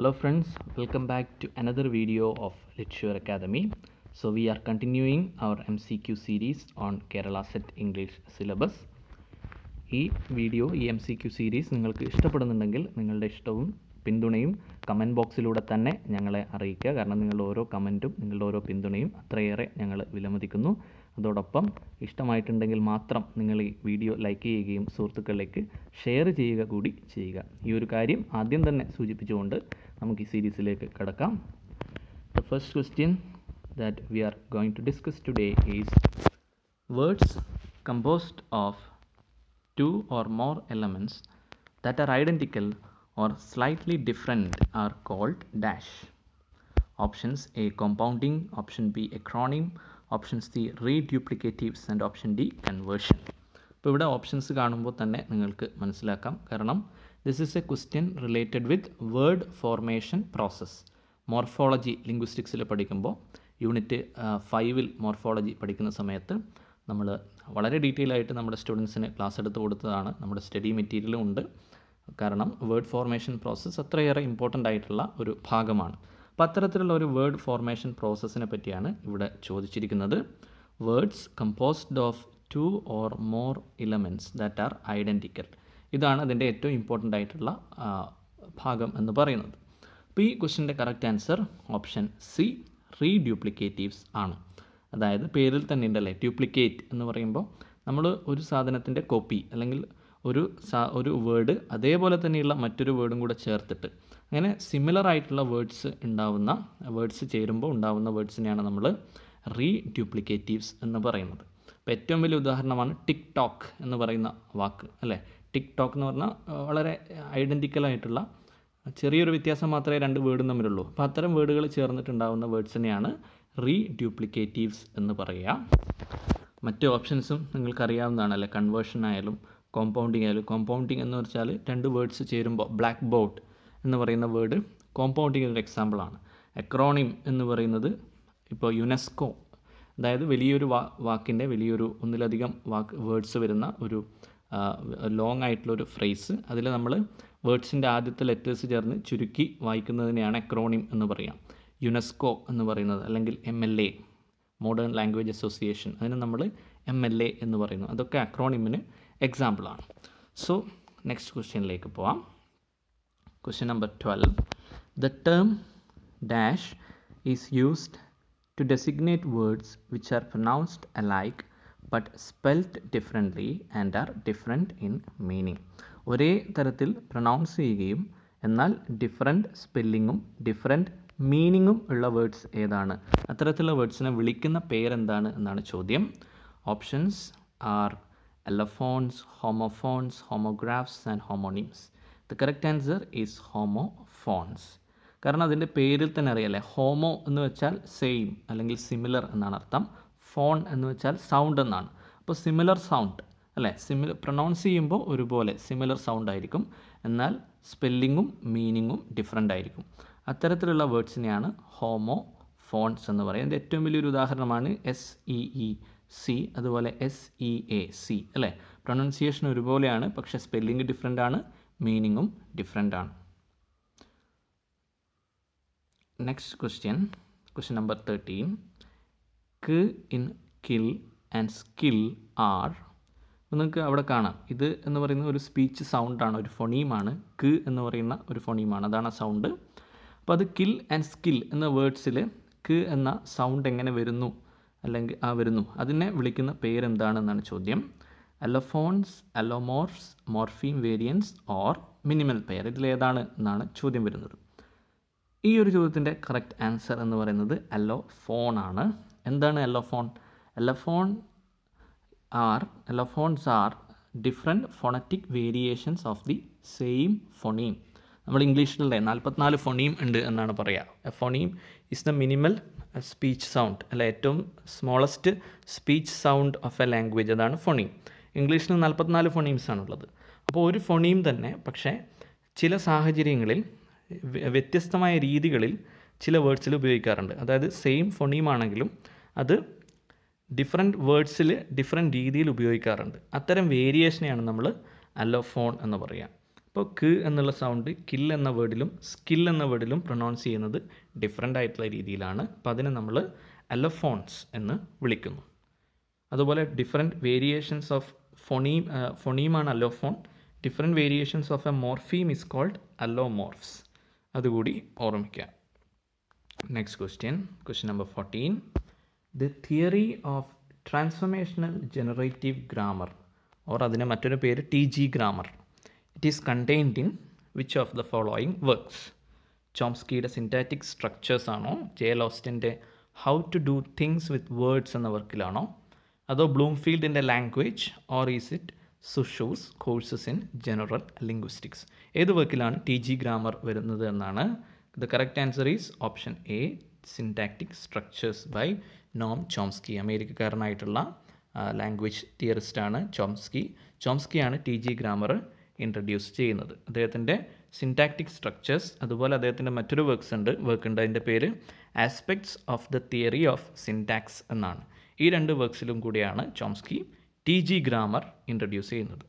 hello friends welcome back to another video academy so we are continuing our M C Q series on Kerala SET English syllabus ഈ video ഈ M C Q series നിങ്ങൾക്ക് ഇഷ്ടപ്പെടുന്നുണ്ടെങ്കിൽ നിങ്ങളുടെ ഇഷ്ടവും പിന്തുണയും comment ബോക്സിലൂടെ തന്നെ ഞങ്ങളെ അറിയിക്കുക കാരണം നിങ്ങളുടെ ഓരോ കമൻറ്റും നിങ്ങളുടെ ഓരോ പിന്തുണയും അത്രയേറെ ഞങ്ങൾ വിലമതിക്കുന്നു അതോടൊപ്പം ഇഷ്ടമായിട്ടുണ്ടെങ്കിൽ മാത്രം നിങ്ങൾ ഈ വീഡിയോ ലൈക്ക് ചെയ്യുകയും സുഹൃത്തുക്കളിലേക്ക് ഷെയർ ചെയ്യുക കൂടി ചെയ്യുക ഈ ഒരു കാര്യം ആദ്യം തന്നെ സൂചിപ്പിച്ചുകൊണ്ട് നമുക്ക് ഈ സീരീസിലേക്ക് കിടക്കാം the first question that we are going to discuss today is words composed of two or more elements that are identical or slightly different are called dash options A compounding option B acronym options the reduplicatives and option D conversion ഇപ്പോൾ ഇവിടെ options കാണുമ്പോൾ തന്നെ നിങ്ങൾക്ക് മനസ്സിലാക്കാം കാരണം this is a question related with word formation process morphology ലിംഗ്വിസ്റ്റിക്സിൽ പഠിക്കുമ്പോൾ unit ഫൈവിൽ മോർഫോളജി പഠിക്കുന്ന സമയത്ത് നമ്മൾ വളരെ ഡീറ്റെയിൽ ആയിട്ട് നമ്മുടെ സ്റ്റുഡൻസിന് ക്ലാസ് എടുത്ത് കൊടുത്തതാണ് നമ്മുടെ സ്റ്റഡി മെറ്റീരിയലും ഉണ്ട് കാരണം വേർഡ് ഫോർമേഷൻ പ്രോസസ്സ് അത്രയേറെ ഇമ്പോർട്ടൻ്റ് ആയിട്ടുള്ള ഒരു ഭാഗമാണ് അപ്പോൾ അത്തരത്തിലുള്ള ഒരു വേർഡ് ഫോർമേഷൻ പ്രോസസ്സിനെ പറ്റിയാണ് ഇവിടെ ചോദിച്ചിരിക്കുന്നത് words composed of two or more elements that are identical ഇതാണ് അതിൻ്റെ ഏറ്റവും ഇമ്പോർട്ടൻ്റ് ആയിട്ടുള്ള ഭാഗം എന്ന് പറയുന്നത് അപ്പോൾ ഈ ക്വസ്റ്റിൻ്റെ correct answer option C reduplicatives ആണ് അതായത് പേരിൽ തന്നെ ഉണ്ടല്ലേ ഡ്യൂപ്ലിക്കേറ്റ് എന്ന് പറയുമ്പോൾ നമ്മൾ ഒരു സാധനത്തിൻ്റെ കോപ്പി അല്ലെങ്കിൽ ഒരു ഒരു വേർഡ് അതേപോലെ തന്നെയുള്ള മറ്റൊരു വേർഡും കൂടെ ചേർത്തിട്ട് അങ്ങനെ സിമിലർ ആയിട്ടുള്ള വേർഡ്സ് ഉണ്ടാവുന്ന വേർഡ്സ് ചേരുമ്പോൾ ഉണ്ടാവുന്ന വേർഡ്സിനെയാണ് നമ്മൾ റീഡ്യൂപ്ലിക്കേറ്റീവ്സ് എന്ന് പറയുന്നത് അപ്പോൾ ഏറ്റവും വലിയ ഉദാഹരണമാണ് ടിക്ടോക്ക് എന്ന് പറയുന്ന വാക്ക് അല്ലേ ടിക് ടോക്ക് എന്ന് പറഞ്ഞാൽ വളരെ ഐഡൻറ്റിക്കലായിട്ടുള്ള ചെറിയൊരു വ്യത്യാസം മാത്രമേ രണ്ട് വേർഡും തമ്മിലുള്ളൂ അപ്പോൾ അത്തരം വേർഡുകൾ ചേർന്നിട്ടുണ്ടാകുന്ന വേർഡ്സിനെയാണ് റീ ഡ്യൂപ്ലിക്കേറ്റീവ്സ് എന്ന് പറയുക മറ്റ് ഓപ്ഷൻസും നിങ്ങൾക്കറിയാവുന്നതാണ് അല്ലെ കൺവേർഷൻ ആയാലും കോമ്പൗണ്ടിങ് ആയാലും കോമ്പൗണ്ടിങ് എന്ന് വെച്ചാൽ രണ്ട് വേർഡ്സ് ചേരുമ്പോൾ ബ്ലാക്ക് ബോട്ട് എന്ന് പറയുന്ന വേർഡ് കോമ്പൗണ്ടിങ് ഒരു എക്സാമ്പിളാണ് എക്രോണിം എന്ന് പറയുന്നത് ഇപ്പോൾ യുനെസ്കോ അതായത് വലിയൊരു വാ വാക്കിൻ്റെ വലിയൊരു ഒന്നിലധികം വാക്ക് വേർഡ്സ് വരുന്ന ഒരു ലോങ് ആയിട്ടുള്ളൊരു ഫ്രേസ് അതിൽ നമ്മൾ വേർഡ്സിൻ്റെ ആദ്യത്തെ ലെറ്റേഴ്സ് ചേർന്ന് ചുരുക്കി വായിക്കുന്നതിനെയാണ് എക്രോണിം എന്ന് പറയാം യുനെസ്കോ എന്ന് പറയുന്നത് അല്ലെങ്കിൽ M L A modern language association അതിന് നമ്മൾ എം എൽ എ എന്ന് പറയുന്നു അതൊക്കെ അക്രോണിമിന് എക്സാമ്പിളാണ് സോ നെക്സ്റ്റ് ക്വസ്റ്റ്യനിലേക്ക് പോവാം question number twelve the term dash is used to designate words which are pronounced alike but spelt differently and are different in meaning ഒരേ തരത്തിൽ പ്രൊണൗൺസ് ചെയ്യുകയും എന്നാൽ ഡിഫറെൻ്റ് സ്പെല്ലിങ്ങും ഡിഫറെൻ്റ് മീനിങ്ങും ഉള്ള വേർഡ്സ് ഏതാണ് അത്തരത്തിലുള്ള വേർഡ്സിനെ വിളിക്കുന്ന പേരെന്താണ് എന്നാണ് ചോദ്യം options are allophones homophones homographs and homonyms the correct answer is homophones കാരണം അതിൻ്റെ പേരിൽ തന്നെ അറിയാം അല്ലേ ഹോമോ എന്ന് വെച്ചാൽ സെയിം അല്ലെങ്കിൽ സിമിലർ എന്നാണ് അർത്ഥം ഫോൺ എന്ന് വെച്ചാൽ സൗണ്ട് എന്നാണ് അപ്പോൾ സിമിലർ സൗണ്ട് അല്ലേ സിമിലർ പ്രൊണൗൺസ് ചെയ്യുമ്പോൾ ഒരുപോലെ സിമിലർ സൗണ്ട് ആയിരിക്കും എന്നാൽ സ്പെല്ലിങ്ങും മീനിങ്ങും ഡിഫറെൻ്റ് ആയിരിക്കും അത്തരത്തിലുള്ള വേർഡ്സിനെയാണ് ഹോമോ ഫോൺസ് എന്ന് പറയുന്നത് ഏറ്റവും വലിയൊരു ഉദാഹരണമാണ് എസ് ഇ ഇ സി അതുപോലെ എസ് ഇ എ സി അല്ലേ പ്രൊണൗൺസിയേഷൻ ഒരുപോലെയാണ് പക്ഷേ സ്പെല്ലിംഗ് ഡിഫറെൻ്റ് ആണ് മീനിങ്ങും ഡിഫറെൻ്റ് ആണ് next question question number thirteen in kill and skill are നിങ്ങൾക്ക് അവിടെ കാണാം ഇത് എന്ന് പറയുന്ന ഒരു സ്പീച്ച് സൗണ്ടാണ് ഒരു ഫൊണീമാണ് ക് എന്ന് പറയുന്ന ഒരു ഫൊണീമാണ് അതാണ് സൗണ്ട് അപ്പോൾ അത് കിൽ ആൻഡ് സ്കിൽ എന്ന വേർഡ്സിൽ ക് എന്ന സൗണ്ട് എങ്ങനെ വരുന്നു അല്ലെങ്കിൽ ആ വരുന്നു അതിനെ വിളിക്കുന്ന പേരെന്താണെന്നാണ് ചോദ്യം allophones allomorphs morpheme variants or minimal pair ഇതിലേതാണ് എന്നാണ് ചോദ്യം വരുന്നത് ഈ ഒരു ചോദ്യത്തിൻ്റെ കറക്റ്റ് ആൻസർ എന്ന് പറയുന്നത് അലോ ഫോണാണ് എന്താണ് allophone allophone are allophones are different phonetic variations of the same phoneme നമ്മൾ ഇംഗ്ലീഷിലെ നാൽപ്പത്തിനാല് ഫോണീം ഉണ്ട് എന്നാണ് പറയുക phoneme is the minimal speech sound അല്ല ഏറ്റവും smallest speech sound of a language അതാണ് ഫോണീം ഇംഗ്ലീഷിൽ നാൽപ്പത്തിനാല് ഫൊണീംസ് ആണുള്ളത് അപ്പോൾ ഒരു ഫോണീം തന്നെ പക്ഷേ ചില സാഹചര്യങ്ങളിൽ വ്യത്യസ്തമായ രീതികളിൽ ചില വേർഡ്സിൽ ഉപയോഗിക്കാറുണ്ട് അതായത് സെയിം ഫൊണീമാണെങ്കിലും അത് ഡിഫറെൻറ്റ് വേർഡ്സിൽ ഡിഫറെൻറ്റ് രീതിയിൽ ഉപയോഗിക്കാറുണ്ട് അത്തരം വേരിയേഷനെയാണ് നമ്മൾ അലോഫോൺ എന്ന് പറയുക അപ്പോൾ ക് എന്നുള്ള സൗണ്ട് കിൽ എന്ന വേർഡിലും സ്കിൽ എന്ന വേർഡിലും പ്രൊനൗൺസ് ചെയ്യുന്നത് ഡിഫറെൻ്റ് ആയിട്ടുള്ള രീതിയിലാണ് അപ്പോൾ അതിനെ നമ്മൾ അലഫോൺസ് എന്ന് വിളിക്കുന്നു അതുപോലെ ഡിഫറെൻറ്റ് വേരിയേഷൻസ് ഓഫ് ഫൊണീം ഫൊണീമാണ് allophone different variations of a morpheme is called allomorphs അതുകൂടി ഓർമ്മിക്കാം Next question, question number 14. The theory of transformational generative grammar or അതിന് മറ്റൊരു പേര് T G grammar it is contained in which of the following works ചോംസ്കിയുടെ syntactic structures ആണോ J ലോസ്റ്റിൻ്റെ how to do things with words എന്ന വർക്കിലാണോ അതോ ബ്ലൂംഫീൽഡിൻ്റെ ലാംഗ്വേജ് ഓർ ഈസ് ഇറ്റ് സുഷൂസ് കോഴ്സസ് ഇൻ ജനറൽ ലിംഗ്വിസ്റ്റിക്സ് ഏത് വർക്കിലാണ് ടി ജി ഗ്രാമർ വരുന്നത് എന്നാണ് The correct answer is option A, syntactic structures by Noam Chomsky അമേരിക്കക്കാരനായിട്ടുള്ള ലാംഗ്വേജ് തിയറിസ്റ്റാണ് ചോംസ്കി ചോംസ്കിയാണ് ടി ജി ഗ്രാമർ ഇൻട്രൊഡ്യൂസ് ചെയ്യുന്നത് അദ്ദേഹത്തിൻ്റെ സിൻറ്റാക്റ്റിക് സ്ട്രക്ചേഴ്സ് അതുപോലെ അദ്ദേഹത്തിൻ്റെ മറ്റൊരു വർക്ക്സ് ഉണ്ട് വർക്ക് ഉണ്ട് അതിൻ്റെ പേര് aspects of the theory of syntax എന്നാണ് ഈ രണ്ട് വർക്ക്സിലും കൂടിയാണ് Chomsky T G grammar introduce ചെയ്യുന്നത്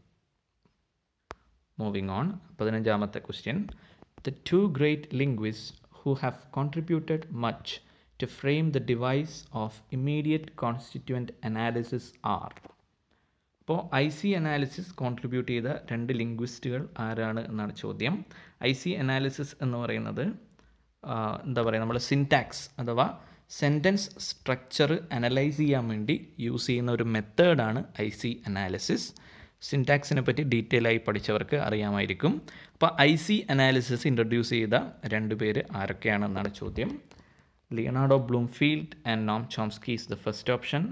മൂവിങ് ഓൺ പതിനഞ്ചാമത്തെ question the two great linguists who have contributed much to frame the device of immediate constituent analysis are അപ്പോൾ I C analysis contribute ചെയ്ത രണ്ട് ലിംഗ്വിസ്റ്റുകൾ ആരാണ് എന്നാണ് ചോദ്യം ഐ സി അനാലിസിസ് എന്ന് പറയുന്നത് എന്താ പറയുക നമ്മൾ സിൻറ്റാക്സ് അഥവാ സെൻറ്റൻസ് സ്ട്രക്ചർ അനലൈസ് ചെയ്യാൻ വേണ്ടി യൂസ് ചെയ്യുന്ന ഒരു മെത്തേഡാണ് ഐ സി അനാലിസിസ് സിൻടാക്സിനെ പറ്റി ഡീറ്റെയിൽ ആയി പഠിച്ചവർക്ക് അറിയാമായിരിക്കും അപ്പോൾ ഐ സി അനാലിസിസ് ഇൻട്രൊഡ്യൂസ് ചെയ്ത രണ്ട് പേര് ആരൊക്കെയാണെന്നാണ് ചോദ്യം Leonardo Bloomfield and Noam Chomsky is the first option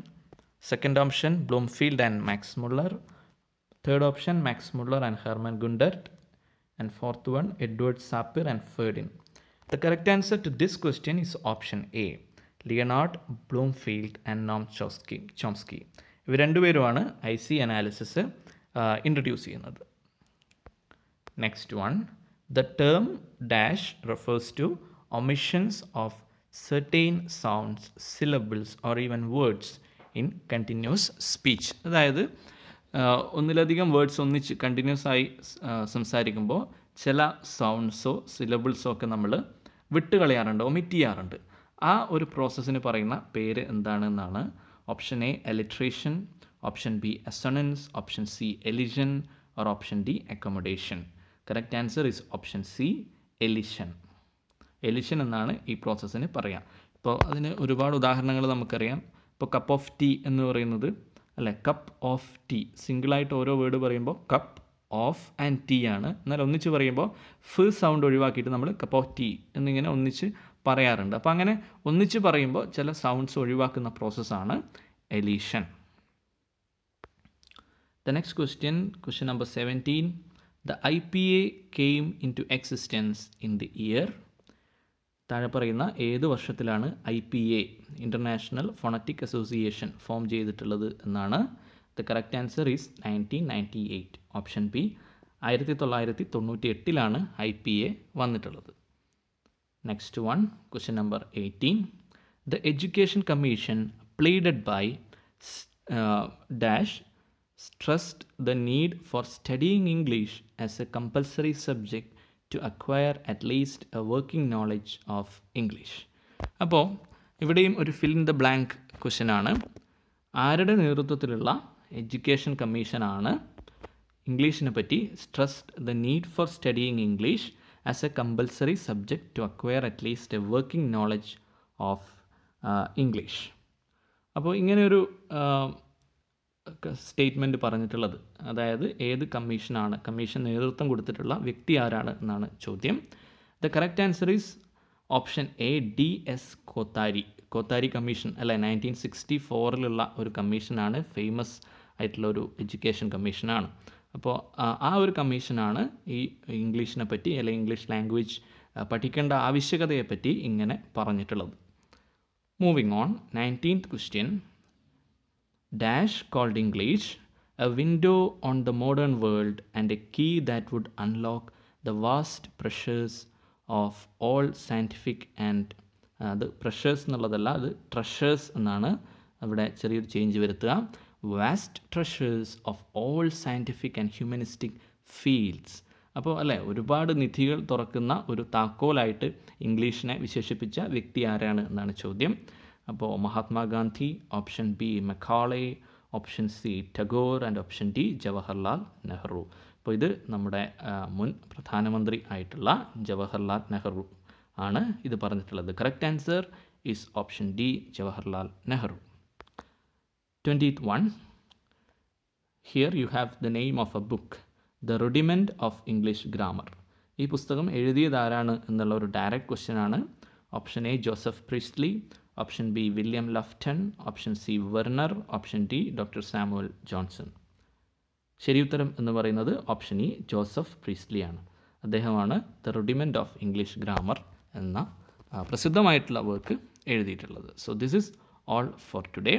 second option Bloomfield and Max Muller third option Max Muller and Herman Gundert and fourth one Edward Sapir and Ferdinand the correct answer to this question is option A Leonard Bloomfield and Noam Chomsky Chomsky ഇവർ രണ്ടുപേരുമാണ് I C analysis introduce ചെയ്യുന്നത് next one the term dash refers to omissions of certain sounds syllables or even words in continuous speech അതായത് ഒന്നിലധികം words ഒന്നിച്ച് continuous ആയി സംസാരിക്കുമ്പോൾ ചില സൗണ്ട്സോ സിലബിൾസോ ഒക്കെ നമ്മൾ വിട്ടുകളയാറുണ്ട് ഒമിറ്റ് ചെയ്യാറുണ്ട് ആ ഒരു പ്രോസസ്സിന് പറയുന്ന പേര് എന്താണെന്നാണ് option A alliteration option B assonance, option C elision or option D accommodation correct answer is option C elision elision എന്നാണ് ഈ പ്രോസസ്സിന് പറയാം ഇപ്പോൾ അതിന് ഒരുപാട് ഉദാഹരണങ്ങൾ നമുക്കറിയാം ഇപ്പോൾ കപ്പ് ഓഫ് ടീ എന്ന് പറയുന്നത് അല്ലേ കപ്പ് ഓഫ് ടീ സിംഗിളായിട്ട് ഓരോ വേർഡ് പറയുമ്പോൾ കപ്പ് ഓഫ് ആൻഡ് ടീ ആണ് എന്നാൽ ഒന്നിച്ച് പറയുമ്പോൾ ഫ് സൗണ്ട് ഒഴിവാക്കിയിട്ട് നമ്മൾ കപ്പ് ഓഫ് ടീ എന്നിങ്ങനെ ഒന്നിച്ച് പറയാറുണ്ട് അപ്പോൾ അങ്ങനെ ഒന്നിച്ച് പറയുമ്പോൾ ചില സൗണ്ട്സ് ഒഴിവാക്കുന്ന പ്രോസസ്സാണ് എലീഷൻ The next question, question number 17. The IPA came into existence in the year താഴെ പറയുന്ന ഏത് വർഷത്തിലാണ് I P A international phonetic association form ചെയ്തിട്ടുള്ളത് എന്നാണ് the correct answer is nineteen ninety eight option B ആയിരത്തി തൊള്ളായിരത്തി തൊണ്ണൂറ്റി എട്ടിലാണ് ഐ പി എ വന്നിട്ടുള്ളത് next one question number eighteen the education commission pleaded by dash stressed the need for studying English as a compulsory subject to acquire at least a working knowledge of English അപ്പോൾ ഇവിടെയും ഒരു fill in the blank ക്വസ്റ്റനാണ് ആരുടെ നേതൃത്വത്തിലുള്ള education കമ്മീഷനാണ് ഇംഗ്ലീഷിനെ പറ്റി stressed the need for studying English as a compulsory subject to acquire at least a working knowledge of English അപ്പോൾ ഇങ്ങനെയൊരു സ്റ്റേറ്റ്മെൻറ്റ് പറഞ്ഞിട്ടുള്ളത് അതായത് ഏത് കമ്മീഷനാണ് കമ്മീഷൻ നേതൃത്വം കൊടുത്തിട്ടുള്ള വ്യക്തി ആരാണ് എന്നാണ് ചോദ്യം the correct answer is option A D S Kothari Kothari commission അല്ലെ നയൻറ്റീൻ സിക്സ്റ്റി ഫോറിലുള്ള ഒരു കമ്മീഷനാണ് ഫേമസ് ആയിട്ടുള്ള ഒരു എഡ്യൂക്കേഷൻ കമ്മീഷനാണ് അപ്പോൾ ആ ഒരു കമ്മീഷനാണ് ഈ ഇംഗ്ലീഷിനെ പറ്റി അല്ലെങ്കിൽ ഇംഗ്ലീഷ് ലാംഗ്വേജ് പഠിക്കേണ്ട ആവശ്യകതയെപ്പറ്റി ഇങ്ങനെ പറഞ്ഞിട്ടുള്ളത് moving on nineteenth question dash called English, a window on the modern world, and a key that would unlock the vast pressures of all scientific and അത് പ്രഷേഴ്സ് എന്നുള്ളതല്ല അത് ട്രഷേഴ്സ് എന്നാണ് അവിടെ ചെറിയൊരു ചേഞ്ച് വരുത്തുക vast treasures of all scientific and humanistic fields അപ്പോൾ അല്ലേ ഒരുപാട് നിധികൾ തുറക്കുന്ന ഒരു താക്കോലായിട്ട് ഇംഗ്ലീഷിനെ വിശേഷിപ്പിച്ച വ്യക്തി ആരാണ് എന്നാണ് ചോദ്യം അപ്പോൾ Mahatma Gandhi option B Macaulay option C Tagore and option D Jawaharlal Nehru അപ്പോൾ ഇത് നമ്മുടെ മുൻ പ്രധാനമന്ത്രി ആയിട്ടുള്ള ജവഹർലാൽ നെഹ്റു ആണ് ഇത് പറഞ്ഞിട്ടുള്ളത് correct answer is option D Jawaharlal Nehru twenty one here you have the name of a book the rudiment of English grammar ഈ പുസ്തകം എഴുതിയതാരാണ് എന്നുള്ള ഒരു ഡയറക്റ്റ് ക്വസ്റ്റ്യൻ ആണ് option A Joseph Priestley option B William Loughton option C Werner option D doctor Samuel Johnson ശരി ഉത്തരം എന്ന് പറയുന്നത് ഓപ്ഷൻ ഇ ജോസഫ് പ്രീസ്ലി ആണ് അദ്ദേഹമാണ് the rudiment of English grammar എന്ന പ്രസിദ്ധമായിട്ടുള്ള വർക്ക് എഴുതിയിട്ടുള്ളത് so this is all for today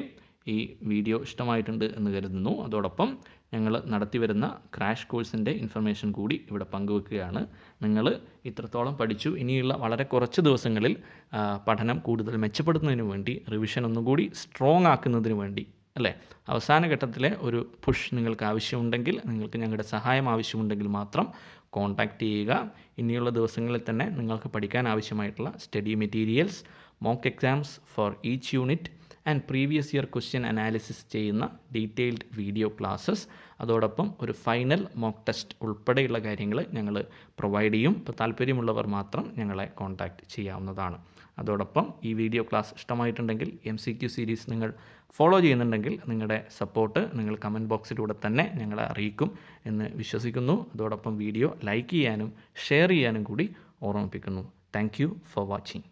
ഈ വീഡിയോ ഇഷ്ടമായിട്ടുണ്ട് എന്ന് കരുതുന്നു അതോടൊപ്പം ഞങ്ങൾ നടത്തിവരുന്ന ക്രാഷ് കോഴ്സിൻ്റെ ഇൻഫർമേഷൻ കൂടി ഇവിടെ പങ്കുവെക്കുകയാണ് നിങ്ങൾ ഇത്രത്തോളം പഠിച്ചു ഇനിയുള്ള വളരെ കുറച്ച് ദിവസങ്ങളിൽ പഠനം കൂടുതൽ മെച്ചപ്പെടുത്തുന്നതിന് വേണ്ടി റിവിഷൻ ഒന്നുകൂടി സ്ട്രോങ് ആക്കുന്നതിന് വേണ്ടി അല്ലേ അവസാന ഘട്ടത്തിലെ ഒരു പുഷ് നിങ്ങൾക്ക് ആവശ്യമുണ്ടെങ്കിൽ നിങ്ങൾക്ക് ഞങ്ങളുടെ സഹായം ആവശ്യമുണ്ടെങ്കിൽ മാത്രം കോൺടാക്റ്റ് ചെയ്യുക ഇനിയുള്ള ദിവസങ്ങളിൽ തന്നെ നിങ്ങൾക്ക് പഠിക്കാൻ ആവശ്യമായിട്ടുള്ള study materials mock exams for each unit and previous year question analysis ചെയ്യുന്ന ഡീറ്റെയിൽഡ് വീഡിയോ ക്ലാസ്സസ് അതോടൊപ്പം ഒരു ഫൈനൽ മോക്ക് ടെസ്റ്റ് ഉൾപ്പെടെയുള്ള കാര്യങ്ങൾ ഞങ്ങൾ പ്രൊവൈഡ് ചെയ്യും ഇപ്പോൾ താല്പര്യമുള്ളവർ മാത്രം ഞങ്ങളെ കോൺടാക്റ്റ് ചെയ്യാവുന്നതാണ് അതോടൊപ്പം ഈ വീഡിയോ ക്ലാസ് ഇഷ്ടമായിട്ടുണ്ടെങ്കിൽ എം സി ക്യു സീരീസ് നിങ്ങൾ ഫോളോ ചെയ്യുന്നുണ്ടെങ്കിൽ നിങ്ങളുടെ സപ്പോർട്ട് നിങ്ങൾ കമൻറ്റ് ബോക്സിലൂടെ തന്നെ ഞങ്ങളെ അറിയിക്കും എന്ന് വിശ്വസിക്കുന്നു അതോടൊപ്പം വീഡിയോ ലൈക്ക് ചെയ്യാനും ഷെയർ ചെയ്യാനും കൂടി ഓർമ്മിപ്പിക്കുന്നു താങ്ക് ഫോർ വാച്ചിങ്